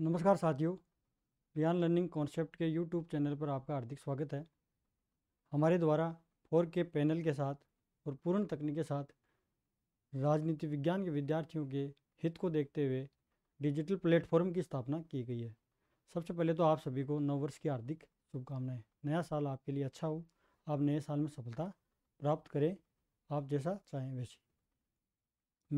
नमस्कार साथियों बियान लर्निंग कॉन्सेप्ट के यूट्यूब चैनल पर आपका हार्दिक स्वागत है हमारे द्वारा फोर के पैनल के साथ और पूर्ण तकनीक के साथ राजनीति विज्ञान के विद्यार्थियों के हित को देखते हुए डिजिटल प्लेटफॉर्म की स्थापना की गई है सबसे पहले तो आप सभी को नव वर्ष की हार्दिक शुभकामनाएं नया साल आपके लिए अच्छा हो आप नए साल में सफलता प्राप्त करें आप जैसा चाहें वैसे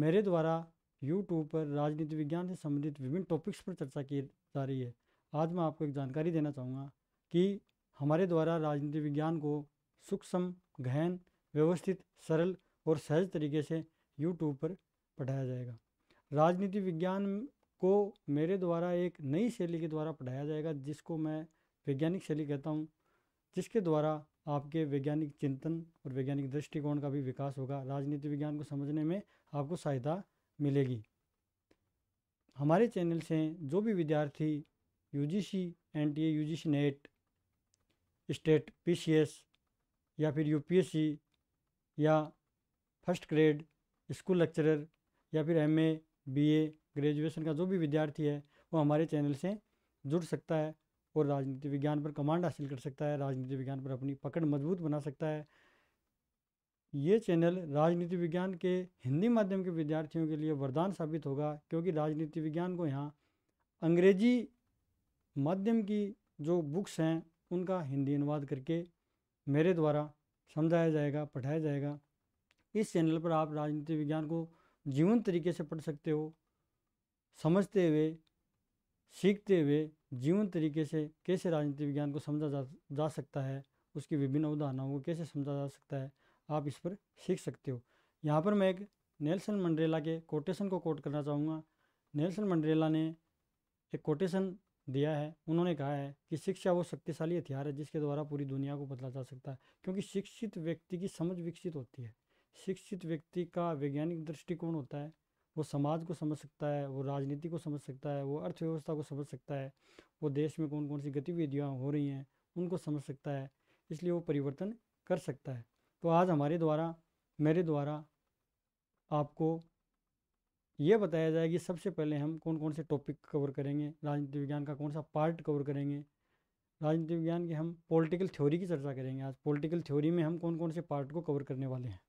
मेरे द्वारा यूट्यूब पर राजनीति विज्ञान से संबंधित विभिन्न टॉपिक्स पर चर्चा की जा रही है आज मैं आपको एक जानकारी देना चाहूँगा कि हमारे द्वारा राजनीति विज्ञान को सूक्ष्म गहन व्यवस्थित सरल और सहज तरीके से यूट्यूब पर पढ़ाया जाएगा राजनीति विज्ञान को मेरे द्वारा एक नई शैली के द्वारा पढ़ाया जाएगा जिसको मैं वैज्ञानिक शैली कहता हूँ जिसके द्वारा आपके वैज्ञानिक चिंतन और वैज्ञानिक दृष्टिकोण का भी विकास होगा राजनीति विज्ञान को समझने में आपको सहायता मिलेगी हमारे चैनल से जो भी विद्यार्थी U G C N T A U G C NET state P C S या फिर यू पी एस सी या फर्स्ट ग्रेड स्कूल लेक्चरर या फिर M A B A graduation का जो भी विद्यार्थी है वो हमारे चैनल से जुड़ सकता है और राजनीति विज्ञान पर कमांड हासिल कर सकता है राजनीति विज्ञान पर अपनी पकड़ मजबूत बना सकता है ये चैनल राजनीति विज्ञान के हिंदी माध्यम के विद्यार्थियों के लिए वरदान साबित होगा क्योंकि राजनीति विज्ञान को यहाँ अंग्रेजी माध्यम की जो बुक्स हैं उनका हिंदी अनुवाद करके मेरे द्वारा समझाया जाएगा पढ़ाया जाएगा इस चैनल पर आप राजनीति विज्ञान को जीवन तरीके से पढ़ सकते हो समझते हुए सीखते हुए जीवन तरीके से कैसे राजनीति विज्ञान को समझा जा जा सकता है उसकी विभिन्न उदाहरणों को कैसे समझा जा सकता है आप इस पर सीख सकते हो यहाँ पर मैं एक नेल्सन मंडरेला के कोटेशन को कोट करना चाहूँगा नेल्सन मंडरेला ने एक कोटेशन दिया है उन्होंने कहा है कि शिक्षा वो शक्तिशाली हथियार है जिसके द्वारा पूरी दुनिया को बदला जा सकता है क्योंकि शिक्षित व्यक्ति की समझ विकसित होती है शिक्षित व्यक्ति का वैज्ञानिक दृष्टिकोण होता है वो समाज को समझ सकता है वो राजनीति को समझ सकता है वो अर्थव्यवस्था को समझ सकता है वो देश में कौन कौन सी गतिविधियाँ हो रही हैं उनको समझ सकता है इसलिए वो परिवर्तन कर सकता है तो आज हमारे द्वारा मेरे द्वारा आपको ये बताया जाएगा कि सबसे पहले हम कौन कौन से टॉपिक कवर करेंगे राजनीति विज्ञान का कौन सा पार्ट कवर करेंगे राजनीति विज्ञान के हम पॉलिटिकल थ्योरी की चर्चा करेंगे आज पॉलिटिकल थ्योरी में हम कौन कौन से पार्ट को कवर करने वाले हैं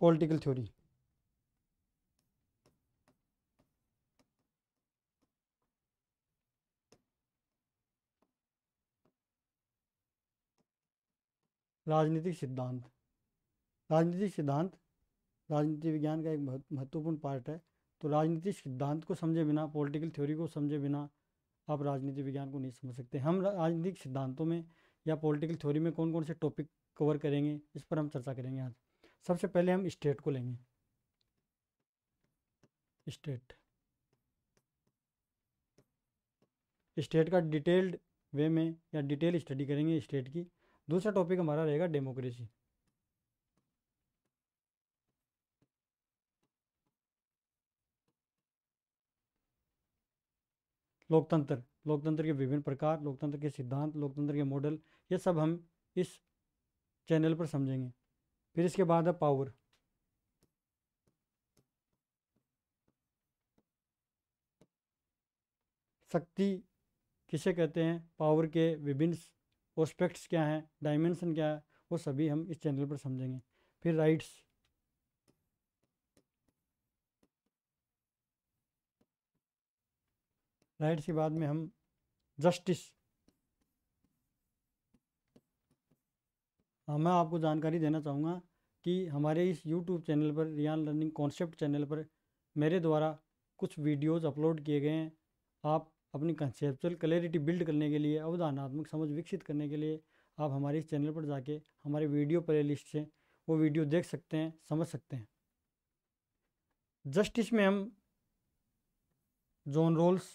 पॉलिटिकल थ्योरी राजनीतिक सिद्धांत राजनीतिक सिद्धांत राजनीति विज्ञान का एक बहुत महत्वपूर्ण पार्ट है तो राजनीतिक सिद्धांत को समझे बिना पॉलिटिकल थ्योरी को समझे बिना आप राजनीति विज्ञान को नहीं समझ सकते हम राजनीतिक सिद्धांतों में या पॉलिटिकल थ्योरी में कौन कौन से टॉपिक कवर करेंगे इस पर हम चर्चा करेंगे आज सबसे पहले हम स्टेट को लेंगे स्टेट स्टेट का डिटेल्ड वे में या डिटेल स्टडी करेंगे स्टेट की दूसरा टॉपिक हमारा रहेगा डेमोक्रेसी लोकतंत्र लोकतंत्र के विभिन्न प्रकार लोकतंत्र के सिद्धांत लोकतंत्र के मॉडल ये सब हम इस चैनल पर समझेंगे फिर इसके बाद है पावर शक्ति किसे कहते हैं पावर के विभिन्न ऑस्पेक्ट्स क्या हैं डायमेंशन क्या है वो सभी हम इस चैनल पर समझेंगे फिर राइट्स राइट्स के बाद में हम जस्टिस हाँ, मैं आपको जानकारी देना चाहूँगा कि हमारे इस यूट्यूब चैनल पर रियान लर्निंग कॉन्सेप्ट चैनल पर मेरे द्वारा कुछ वीडियोस अपलोड किए गए हैं आप अपनी कंसेप्चुअल क्लैरिटी बिल्ड करने के लिए अवधारणात्मक समझ विकसित करने के लिए आप हमारे इस चैनल पर जाके हमारे वीडियो प्ले लिस्ट से वो वीडियो देख सकते हैं समझ सकते हैं जस्टिस में हम जॉन रोल्स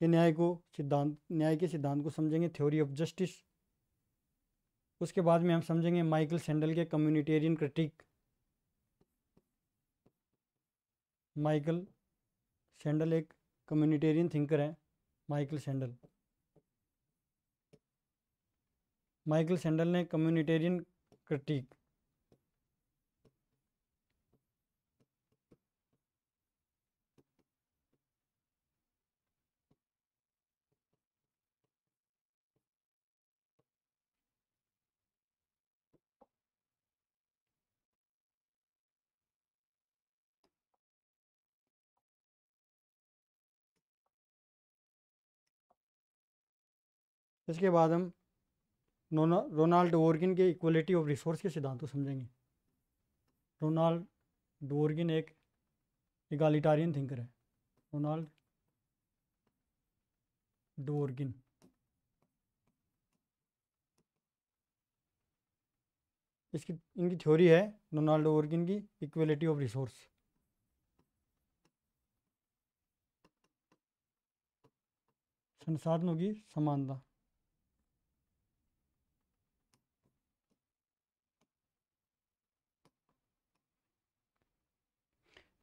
के न्याय को सिद्धांत न्याय के सिद्धांत को समझेंगे थ्योरी ऑफ जस्टिस उसके बाद में हम समझेंगे माइकल सैंडल के कम्युनिटेरियन क्रिटिक माइकल सैंडल एक कम्युनिटेरियन थिंकर है माइकल सैंडल माइकल सैंडल ने कम्युनिटेरियन क्रिटिक इसके बाद हम रोनाल्ड ओरगिन के इक्वलिटी ऑफ रिसोर्स के सिद्धांत को समझेंगे रोनाल्ड डोर्गिन एक इगालिटारियन थिंकर है रोनाल्ड डोरगिन इसकी इनकी थ्योरी है रोनाल्ड ओरगिन की इक्वलिटी ऑफ रिसोर्स संसाधनों की समानता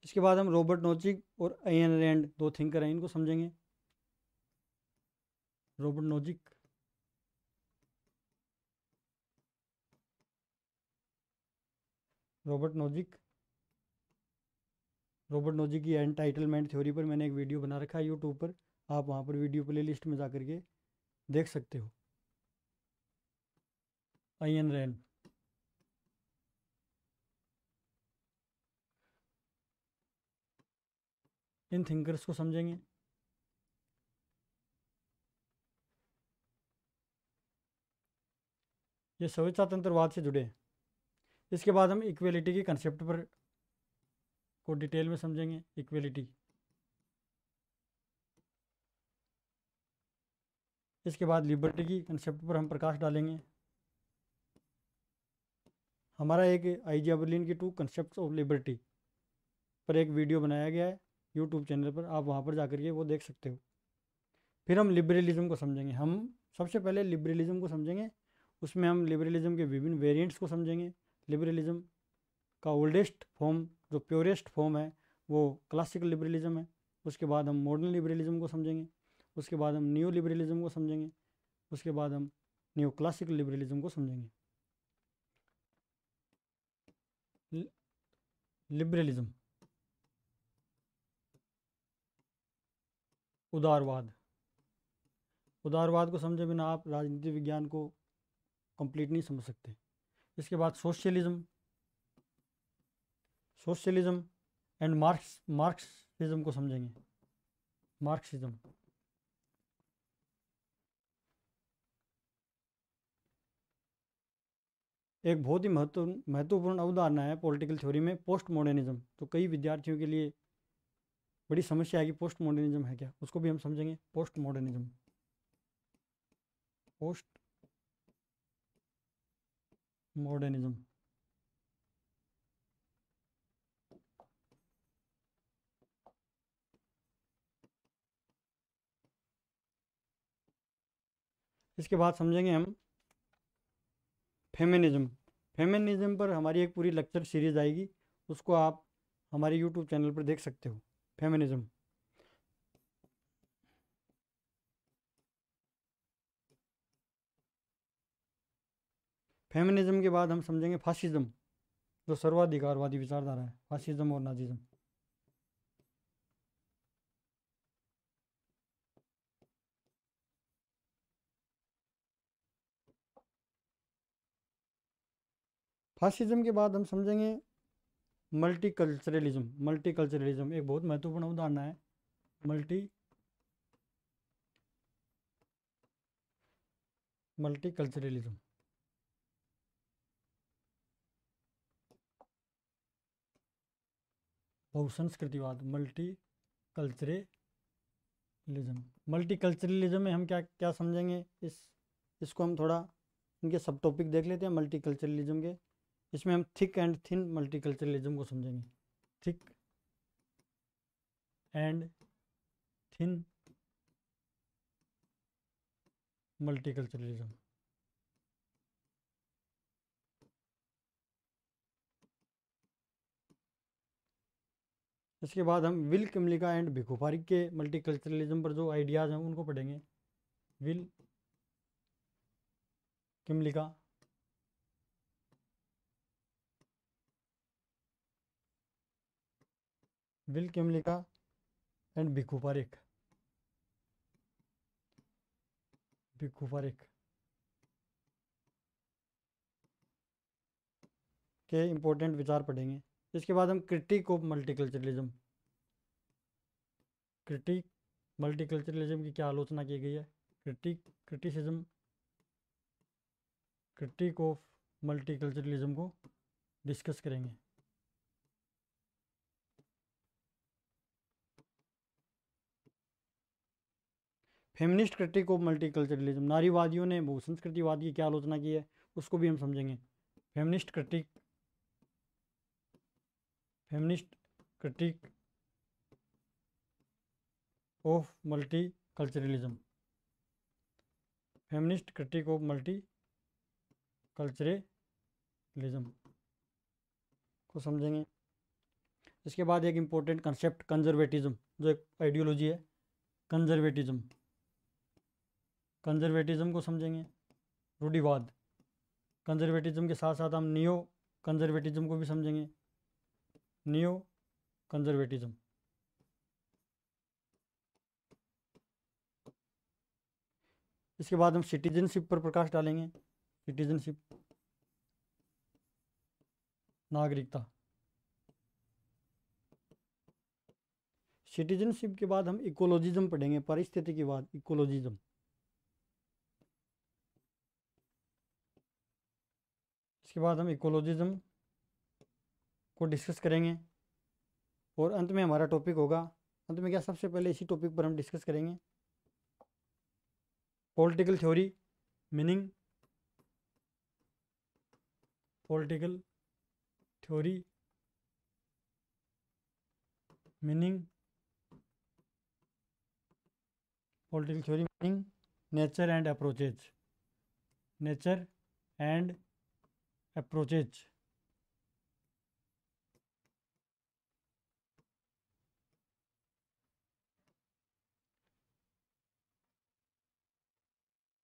इसके बाद हम रॉबर्ट नोजिक और एन रैंड दो थिंकर हैं इनको समझेंगे Robert Nozick Robert Nozick Robert Nozick की एंटाइटलमेंट थ्योरी पर मैंने एक वीडियो बना रखा है यूट्यूब पर आप वहां पर वीडियो प्ले लिस्ट में जाकर के देख सकते हो I N rain in thinkers को समझेंगे ये स्वतंत्रवाद से जुड़े इसके बाद हम इक्वेलिटी के कंसेप्ट पर को डिटेल में समझेंगे इक्वेलिटी इसके बाद लिबर्टी की कंसेप्ट पर हम प्रकाश डालेंगे हमारा एक आई जी की टू कंसेप्ट ऑफ लिबर्टी पर एक वीडियो बनाया गया है यूट्यूब चैनल पर आप वहाँ पर जा के वो देख सकते हो फिर हम लिबरलिज़म को समझेंगे हम सबसे पहले लिबरलिज़म को समझेंगे उसमें हम लिबरलिज़म के विभिन्न वेरिएंट्स को समझेंगे लिबरलिज़म का ओल्डेस्ट फॉर्म जो प्योरेस्ट फॉर्म है वो क्लासिकल लिबरलिज़म है उसके बाद हम मॉडर्न लिबरलिज़म को समझेंगे उसके बाद हम न्यू लिबरलिज़म को समझेंगे उसके बाद हम न्यू क्लासिकल लिबरलिज़म को समझेंगे लिबरलिज़म उदारवाद उदारवाद को समझे बिना आप राजनीति विज्ञान को कंप्लीट नहीं समझ सकते इसके बाद socialism socialism and Marx Marxism को समझेंगे मार्क्सिज्म एक बहुत ही महत्व महत्वपूर्ण अवधारणा है पॉलिटिकल थ्योरी में पोस्ट मॉडर्निज्म तो कई विद्यार्थियों के लिए बड़ी समस्या आएगी पोस्ट मॉडर्निज्म है क्या उसको भी हम समझेंगे पोस्ट मॉडर्निज्म पोस्ट मॉडर्निज्म इसके बाद समझेंगे हम फेमिनिज्म फेमिनिज्म पर हमारी एक पूरी लेक्चर सीरीज़ आएगी उसको आप हमारे यूट्यूब चैनल पर देख सकते हो feminism फेमिनिज्म के बाद हम समझेंगे फासिज्म जो सर्वाधिकारवादी विचारधारा है फासिज्म और नाजिज्म फासिज्म के बाद हम समझेंगे मल्टीकल्चरलिज्म मल्टीकल्चरलिज्म एक बहुत महत्वपूर्ण उदाहरण है मल्टी मल्टीकल्चरलिज्म बहुसंस्कृतिवाद मल्टी कल्चरलिज्म मल्टी कल्चरलिज्म में हम क्या क्या समझेंगे इस इसको हम थोड़ा इनके सब टॉपिक देख लेते हैं मल्टी कल्चरलिज्म के इसमें हम थिक एंड थिन मल्टीकल्चरलिज्म को समझेंगे थिक एंड थिन मल्टीकल्चरलिज्म इसके बाद हम विल किमलिका एंड भिकोपारिक के मल्टीकल्चरलिज्म पर जो आइडियाज़ हैं उनको पढ़ेंगे Will Kymlicka and Kimlika and Bikuparik. Bikuparik. के इम्पोर्टेंट विचार पढ़ेंगे इसके बाद हम critique of multiculturalism critique multiculturalism की क्या आलोचना की गई है critique criticism critique of multiculturalism को डिस्कस करेंगे feminist critique of multiculturalism नारीवादियों ने बहु संस्कृतिवाद की क्या आलोचना की है उसको भी हम समझेंगे feminist critique feminist critique of multiculturalism feminist critique of multiculturalism को समझेंगे इसके बाद एक इम्पोर्टेंट कंसेप्ट कंजर्वेटिज्म जो एक आइडियोलॉजी है कंजर्वेटिज्म कंजर्वेटिज्म को समझेंगे रूढ़िवाद कंजर्वेटिज्म के साथ साथ हम नियो कंजर्वेटिज्म को भी समझेंगे नियो कंजर्वेटिज्म इसके बाद हम सिटीजनशिप पर प्रकाश डालेंगे सिटीजनशिप नागरिकता सिटीजनशिप के बाद हम इकोलॉजिज्म पढ़ेंगे परिस्थिति के बाद इकोलॉजिज्म उसके बाद हम इकोलॉजिज्म को डिस्कस करेंगे और अंत में हमारा टॉपिक होगा अंत में क्या सबसे पहले इसी टॉपिक पर हम डिस्कस करेंगे political theory meaning political theory meaning political theory meaning nature and approaches nature and approaches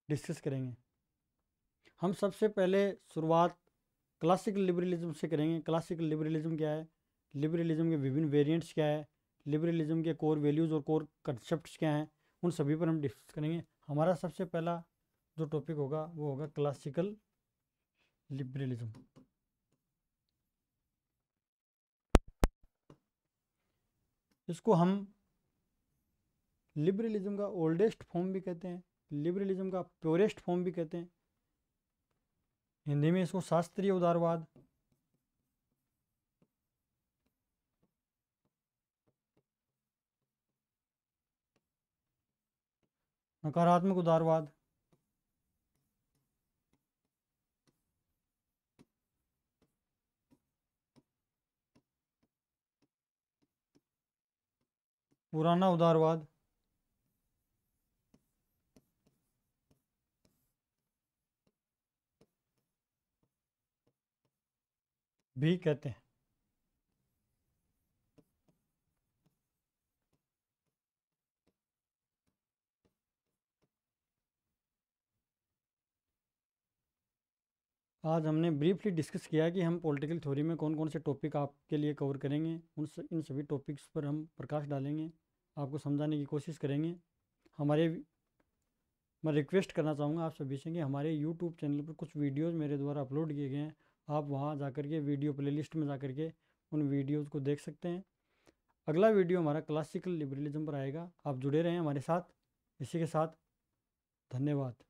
discuss करेंगे हम सबसे पहले शुरुआत क्लासिकल लिबरलिज्म से करेंगे क्लासिकल लिबरलिज्म क्या है लिबरलिज्म के विभिन्न वेरिएंट्स क्या है लिबरलिज्म के कोर वैल्यूज़ और कोर कंसेप्ट क्या हैं उन सभी पर हम डिस्कस करेंगे हमारा सबसे पहला जो टॉपिक होगा वो होगा क्लासिकल लिबरलिज्म इसको हम लिबरलिज्म का ओल्डेस्ट फॉर्म भी कहते हैं लिबरलिज्म का प्योरेस्ट फॉर्म भी कहते हैं हिंदी में इसको शास्त्रीय उदारवाद नकारात्मक उदारवाद पुराना उदारवाद भी कहते हैं आज हमने ब्रीफली डिस्कस किया कि हम पॉलिटिकल थ्योरी में कौन कौन से टॉपिक आपके लिए कवर करेंगे उन स, इन सभी टॉपिक्स पर हम प्रकाश डालेंगे आपको समझाने की कोशिश करेंगे हमारे मैं रिक्वेस्ट करना चाहूँगा आप सभी से कि हमारे यूट्यूब चैनल पर कुछ वीडियोज़ मेरे द्वारा अपलोड किए गए हैं आप वहाँ जा कर के वीडियो प्ले में जा के उन वीडियोज़ को देख सकते हैं अगला वीडियो हमारा क्लासिकल लिबरलिज्म पर आएगा आप जुड़े रहें हमारे साथ इसी के साथ धन्यवाद